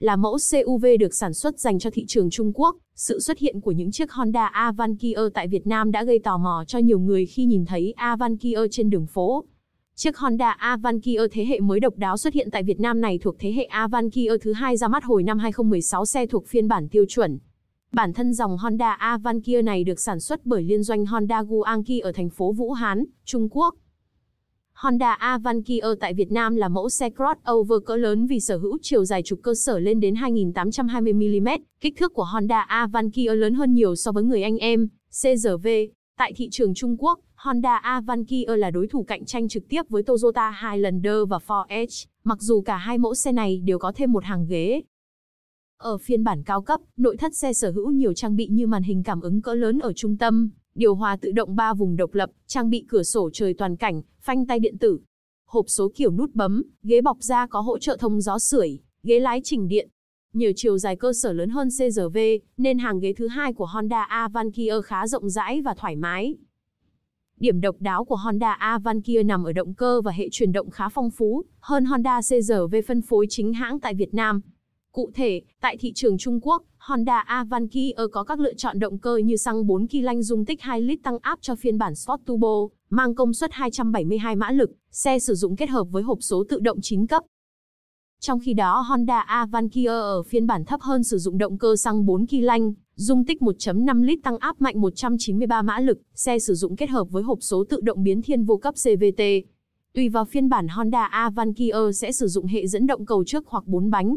là mẫu CUV được sản xuất dành cho thị trường Trung Quốc. Sự xuất hiện của những chiếc Honda Avantia tại Việt Nam đã gây tò mò cho nhiều người khi nhìn thấy Avantia trên đường phố. Chiếc Honda Avantia thế hệ mới độc đáo xuất hiện tại Việt Nam này thuộc thế hệ Avantia thứ hai ra mắt hồi năm 2016 xe thuộc phiên bản tiêu chuẩn. Bản thân dòng Honda Avantia này được sản xuất bởi liên doanh Honda Guangqi ở thành phố Vũ Hán, Trung Quốc. Honda Avankia tại Việt Nam là mẫu xe crossover cỡ lớn vì sở hữu chiều dài trục cơ sở lên đến 2.820mm, kích thước của Honda Avankia lớn hơn nhiều so với người anh em, CRV. Tại thị trường Trung Quốc, Honda Avankia là đối thủ cạnh tranh trực tiếp với Toyota Highlander và Ford Edge, mặc dù cả hai mẫu xe này đều có thêm một hàng ghế. Ở phiên bản cao cấp, nội thất xe sở hữu nhiều trang bị như màn hình cảm ứng cỡ lớn ở trung tâm, điều hòa tự động 3 vùng độc lập, trang bị cửa sổ trời toàn cảnh, phanh tay điện tử. Hộp số kiểu nút bấm, ghế bọc da có hỗ trợ thông gió sưởi, ghế lái chỉnh điện. Nhờ chiều dài cơ sở lớn hơn CRV, nên hàng ghế thứ hai của Honda Avankia khá rộng rãi và thoải mái. Điểm độc đáo của Honda Avankia nằm ở động cơ và hệ truyền động khá phong phú, hơn Honda CR-V phân phối chính hãng tại Việt Nam. Cụ thể, tại thị trường Trung Quốc, Honda Avanqi có các lựa chọn động cơ như xăng 4 kỳ lanh dung tích 2 lít tăng áp cho phiên bản Sport Turbo, mang công suất 272 mã lực, xe sử dụng kết hợp với hộp số tự động 9 cấp. Trong khi đó, Honda Avanqi ở phiên bản thấp hơn sử dụng động cơ xăng 4 kỳ lanh, dung tích 1.5 lít tăng áp mạnh 193 mã lực, xe sử dụng kết hợp với hộp số tự động biến thiên vô cấp CVT. Tùy vào phiên bản Honda Avanqi sẽ sử dụng hệ dẫn động cầu trước hoặc 4 bánh.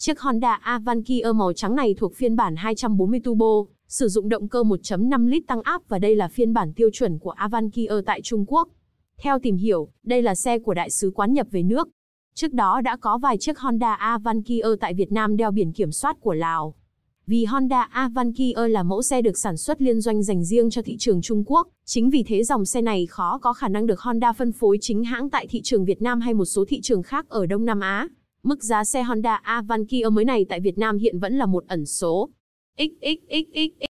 Chiếc Honda Avan màu trắng này thuộc phiên bản 240 turbo, sử dụng động cơ 1.5 lít tăng áp và đây là phiên bản tiêu chuẩn của Avan tại Trung Quốc. Theo tìm hiểu, đây là xe của đại sứ quán nhập về nước. Trước đó đã có vài chiếc Honda Avan tại Việt Nam đeo biển kiểm soát của Lào. Vì Honda Avan là mẫu xe được sản xuất liên doanh dành riêng cho thị trường Trung Quốc, chính vì thế dòng xe này khó có khả năng được Honda phân phối chính hãng tại thị trường Việt Nam hay một số thị trường khác ở Đông Nam Á. Mức giá xe Honda Kia mới này tại Việt Nam hiện vẫn là một ẩn số. XXXX